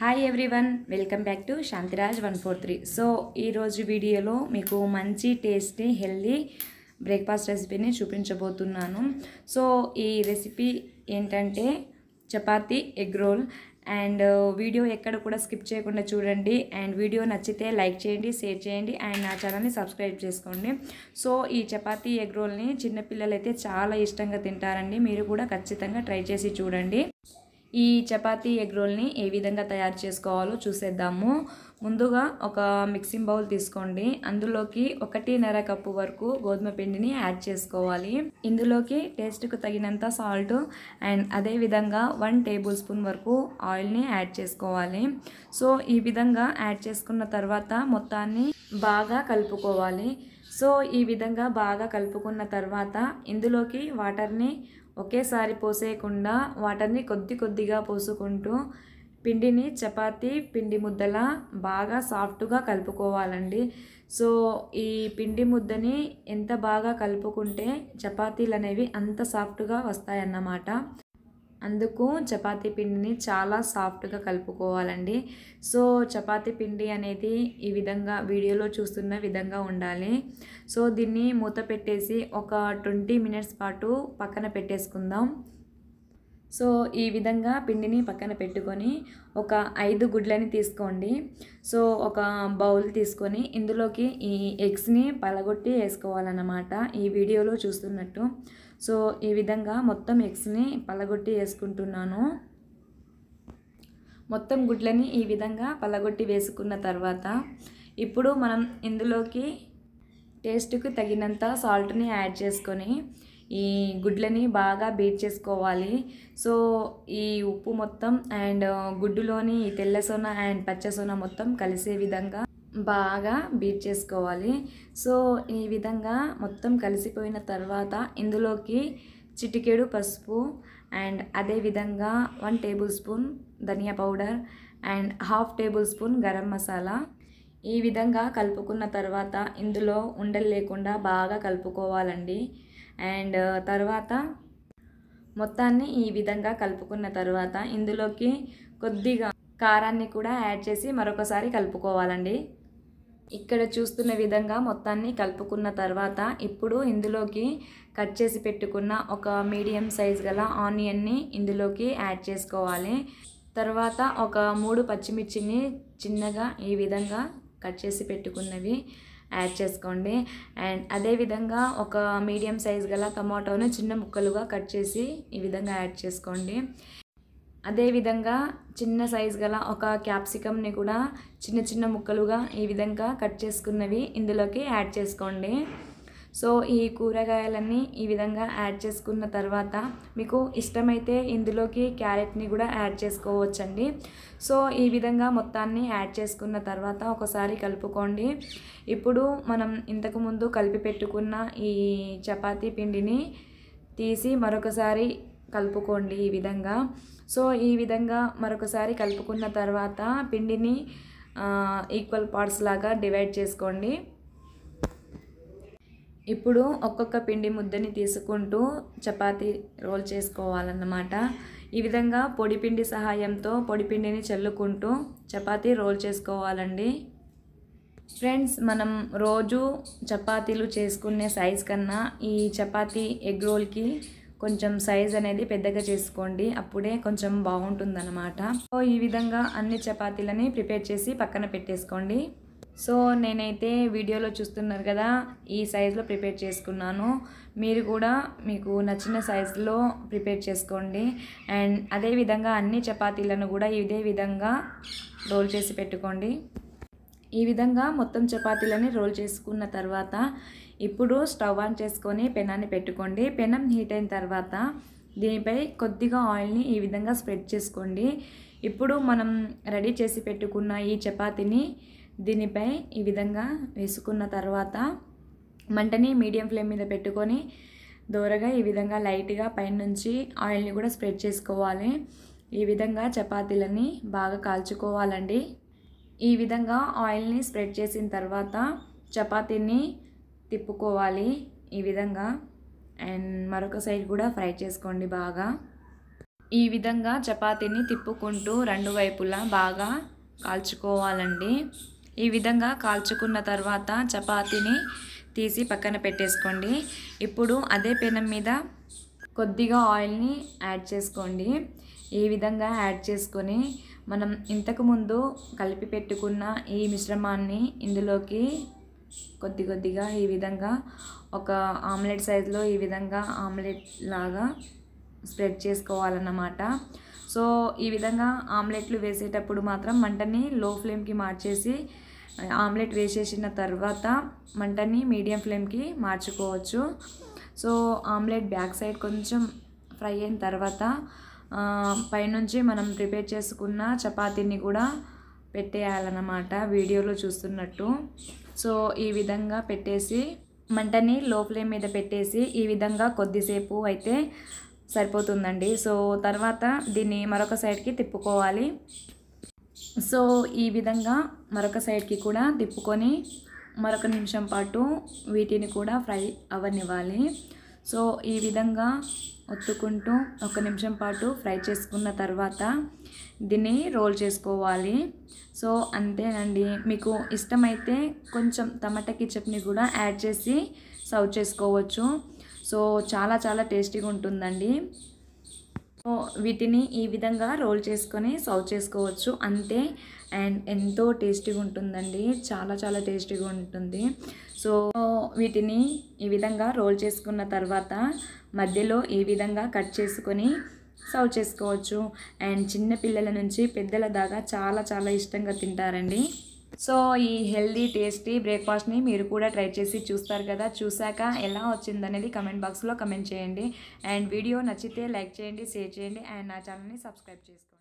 hi everyone welcome back to Shantiraj one four three so ఈరోజు వీడియోలో మీకు మంచి టేస్టీ హెల్దీ బ్రేక్ఫాస్ట్ రెసిపీని చూపించబోతున్నాను సో ఈ రెసిపీ ఏంటంటే chapati egg roll and video ఎక్కడ కూడా స్కిప్ చేయకుండా చూడండి అండ్ వీడియో నచ్చితే లైక్ చేయండి షేర్ చేయండి అండ్ నా ఛానల్ని సబ్స్క్రైబ్ చేసుకోండి సో ఈ చపాతీ ఎగ్ రోల్ని చిన్నపిల్లలైతే చాలా ఇష్టంగా తింటారండి మీరు కూడా ఖచ్చితంగా ట్రై చేసి చూడండి ఈ చపాతీ ఎగ్ రోల్ని ఏ విధంగా తయారు చేసుకోవాలో చూసేద్దాము ముందుగా ఒక మిక్సింగ్ బౌల్ తీసుకోండి అందులోకి ఒకటిన్నర కప్పు వరకు గోధుమ పిండిని యాడ్ చేసుకోవాలి ఇందులోకి టేస్ట్కు తగినంత సాల్ట్ అండ్ అదేవిధంగా వన్ టేబుల్ స్పూన్ వరకు ఆయిల్ని యాడ్ చేసుకోవాలి సో ఈ విధంగా యాడ్ చేసుకున్న తర్వాత మొత్తాన్ని బాగా కలుపుకోవాలి సో ఈ విధంగా బాగా కలుపుకున్న తర్వాత ఇందులోకి వాటర్ని ఒకేసారి పోసేయకుండా వాటర్ని కొద్ది కొద్దిగా పోసుకుంటూ పిండిని చపాతీ పిండి ముద్దలా బాగా సాఫ్ట్గా కలుపుకోవాలండి సో ఈ పిండి ముద్దని ఎంత బాగా కలుపుకుంటే చపాతీలు అనేవి అంత సాఫ్ట్గా వస్తాయన్నమాట అందుకు చపాతీ పిండిని చాలా సాఫ్ట్గా కలుపుకోవాలండి సో చపాతీ పిండి అనేది ఈ విధంగా వీడియోలో చూస్తున్న విధంగా ఉండాలి సో దీన్ని మూత పెట్టేసి ఒక ట్వంటీ మినిట్స్ పాటు పక్కన పెట్టేసుకుందాం సో ఈ విధంగా పిండిని పక్కన పెట్టుకొని ఒక ఐదు గుడ్లని తీసుకోండి సో ఒక బౌల్ తీసుకొని ఇందులోకి ఈ ఎగ్స్ని పలగొట్టి వేసుకోవాలన్నమాట ఈ వీడియోలో చూస్తున్నట్టు సో ఈ విధంగా మొత్తం ఎగ్స్ని పలగొట్టి వేసుకుంటున్నాను మొత్తం గుడ్లని ఈ విధంగా పలగొట్టి వేసుకున్న తర్వాత ఇప్పుడు మనం ఇందులోకి టేస్ట్కి తగినంత సాల్ట్ని యాడ్ చేసుకొని ఈ గుడ్లని బాగా బీట్ చేసుకోవాలి సో ఈ ఉప్పు మొత్తం అండ్ గుడ్డులోని తెల్ల సోన అండ్ పచ్చ సోన మొత్తం కలిసే విధంగా బాగా బీట్ చేసుకోవాలి సో ఈ విధంగా మొత్తం కలిసిపోయిన తర్వాత ఇందులోకి చిటికెడు పసుపు అండ్ అదే విధంగా వన్ టేబుల్ స్పూన్ ధనియా powder and half tablespoon garam masala ఈ విధంగా కలుపుకున్న తర్వాత ఇందులో ఉండలు లేకుండా బాగా కలుపుకోవాలండి అండ్ తర్వాత మొత్తాన్ని ఈ విధంగా కలుపుకున్న తర్వాత ఇందులోకి కొద్దిగా కారాన్ని కూడా యాడ్ చేసి మరొకసారి కలుపుకోవాలండి ఇక్కడ చూస్తున్న విధంగా మొత్తాన్ని కలుపుకున్న తర్వాత ఇప్పుడు ఇందులోకి కట్ చేసి పెట్టుకున్న ఒక మీడియం సైజ్ గల ఆనియన్ని ఇందులోకి యాడ్ చేసుకోవాలి తర్వాత ఒక మూడు పచ్చిమిర్చిని చిన్నగా ఈ విధంగా కట్ చేసి పెట్టుకున్నవి యాడ్ చేసుకోండి అండ్ అదేవిధంగా ఒక మీడియం సైజ్ గల టమాటోను చిన్న ముక్కలుగా కట్ చేసి ఈ విధంగా యాడ్ చేసుకోండి అదేవిధంగా చిన్న సైజు గల ఒక క్యాప్సికమ్ని కూడా చిన్న చిన్న ముక్కలుగా ఈ విధంగా కట్ చేసుకున్నవి ఇందులోకి యాడ్ చేసుకోండి సో ఈ కూరగాయలన్నీ ఈ విధంగా యాడ్ చేసుకున్న తర్వాత మీకు ఇష్టమైతే ఇందులోకి క్యారెట్ని కూడా యాడ్ చేసుకోవచ్చండి సో ఈ విధంగా మొత్తాన్ని యాడ్ చేసుకున్న తర్వాత ఒకసారి కలుపుకోండి ఇప్పుడు మనం ఇంతకుముందు కలిపి పెట్టుకున్న ఈ చపాతీ పిండిని తీసి మరొకసారి కలుపుకోండి ఈ విధంగా సో ఈ విధంగా మరొకసారి కలుపుకున్న తర్వాత పిండిని ఈక్వల్ పార్ట్స్ లాగా డివైడ్ చేసుకోండి ఇప్పుడు ఒక్కొక్క పిండి ముద్దని తీసుకుంటూ చపాతీ రోల్ చేసుకోవాలన్నమాట ఈ విధంగా పొడిపిండి సహాయంతో పొడిపిండిని చల్లుకుంటూ చపాతీ రోల్ చేసుకోవాలండి ఫ్రెండ్స్ మనం రోజు చపాతీలు చేసుకునే సైజ్ కన్నా ఈ చపాతీ ఎగ్ రోల్కి కొంచెం సైజ్ అనేది పెద్దగా చేసుకోండి అప్పుడే కొంచెం బాగుంటుందన్నమాట సో ఈ విధంగా అన్ని చపాతీలని ప్రిపేర్ చేసి పక్కన పెట్టేసుకోండి సో నేనైతే వీడియోలో చూస్తున్నారు కదా ఈ సైజులో ప్రిపేర్ చేసుకున్నాను మీరు కూడా మీకు నచ్చిన సైజులో ప్రిపేర్ చేసుకోండి అండ్ అదేవిధంగా అన్ని చపాతీలను కూడా ఇదే విధంగా రోల్ చేసి పెట్టుకోండి ఈ విధంగా మొత్తం చపాతీలని రోల్ చేసుకున్న తర్వాత ఇప్పుడు స్టవ్ ఆన్ చేసుకొని పెనాన్ని పెట్టుకోండి పెనం హీట్ అయిన తర్వాత దీనిపై కొద్దిగా ఆయిల్ని ఈ విధంగా స్ప్రెడ్ చేసుకోండి ఇప్పుడు మనం రెడీ చేసి పెట్టుకున్న ఈ చపాతీని దీనిపై ఈ విధంగా వేసుకున్న తర్వాత మంటని మీడియం ఫ్లేమ్ మీద పెట్టుకొని దూరగా ఈ విధంగా లైట్గా పైనుంచి ఆయిల్ని కూడా స్ప్రెడ్ చేసుకోవాలి ఈ విధంగా చపాతీలని బాగా కాల్చుకోవాలండి ఈ విధంగా ఆయిల్ని స్ప్రెడ్ చేసిన తర్వాత చపాతీని తిప్పుకోవాలి ఈ విధంగా అండ్ మరొక సైడ్ కూడా ఫ్రై చేసుకోండి బాగా ఈ విధంగా చపాతీని తిప్పుకుంటూ రెండు వైపులా బాగా కాల్చుకోవాలండి ఈ విధంగా కాల్చుకున్న తర్వాత చపాతీని తీసి పక్కన పెట్టేసుకోండి ఇప్పుడు అదే పెనం మీద కొద్దిగా ఆయిల్ని యాడ్ చేసుకోండి ఈ విధంగా యాడ్ చేసుకొని మనం ఇంతకుముందు కలిపి పెట్టుకున్న ఈ మిశ్రమాన్ని ఇందులోకి కొద్ది కొద్దిగా ఈ విధంగా ఒక ఆమ్లెట్ సైజులో ఈ విధంగా ఆమ్లెట్ లాగా స్ప్రెడ్ చేసుకోవాలన్నమాట సో ఈ విధంగా ఆమ్లెట్లు వేసేటప్పుడు మాత్రం మంటని లో ఫ్లేమ్కి మార్చేసి ఆమ్లెట్ వేసేసిన తర్వాత మంటని మీడియం ఫ్లేమ్కి మార్చుకోవచ్చు సో ఆమ్లెట్ బ్యాక్ సైడ్ కొంచెం ఫ్రై అయిన తర్వాత పైనుంచి మనం ప్రిపేర్ చేసుకున్న చపాతీని కూడా పెట్టేయాలన్నమాట వీడియోలో చూస్తున్నట్టు సో ఈ విధంగా పెట్టేసి మంటని లో ఫ్లేమ్ మీద పెట్టేసి ఈ విధంగా కొద్దిసేపు అయితే సరిపోతుందండి సో తర్వాత దీన్ని మరొక సైడ్కి తిప్పుకోవాలి సో ఈ విధంగా మరొక సైడ్కి కూడా తిప్పుకొని మరొక నిమిషం పాటు వీటిని కూడా ఫ్రై అవనివ్వాలి సో ఈ విధంగా ఒత్తుకుంటూ ఒక నిమిషం పాటు ఫ్రై చేసుకున్న తర్వాత దీన్ని రోల్ చేసుకోవాలి సో అంతేనండి మీకు ఇష్టమైతే కొంచెం టమాటా కిచప్ని కూడా యాడ్ చేసి సర్వ్ చేసుకోవచ్చు సో చాలా చాలా టేస్టీగా ఉంటుందండి సో వీటిని ఈ విధంగా రోల్ చేసుకొని సర్వ్ చేసుకోవచ్చు అంతే అండ్ ఎంతో టేస్టీగా ఉంటుందండి చాలా చాలా టేస్టీగా ఉంటుంది సో వీటిని ఈ విధంగా రోల్ చేసుకున్న తర్వాత మధ్యలో ఈ విధంగా కట్ చేసుకొని సర్వ్ చేసుకోవచ్చు అండ్ చిన్న పిల్లల నుంచి పెద్దల దాకా చాలా చాలా ఇష్టంగా తింటారండి సో ఈ హెల్దీ టేస్టీ బ్రేక్ఫాస్ట్ని మీరు కూడా ట్రై చేసి చూస్తారు కదా చూశాక ఎలా వచ్చిందనేది కమెంట్ బాక్స్లో కమెంట్ చేయండి అండ్ వీడియో నచ్చితే లైక్ చేయండి షేర్ చేయండి అండ్ నా ఛానల్ని సబ్స్క్రైబ్ చేసుకోండి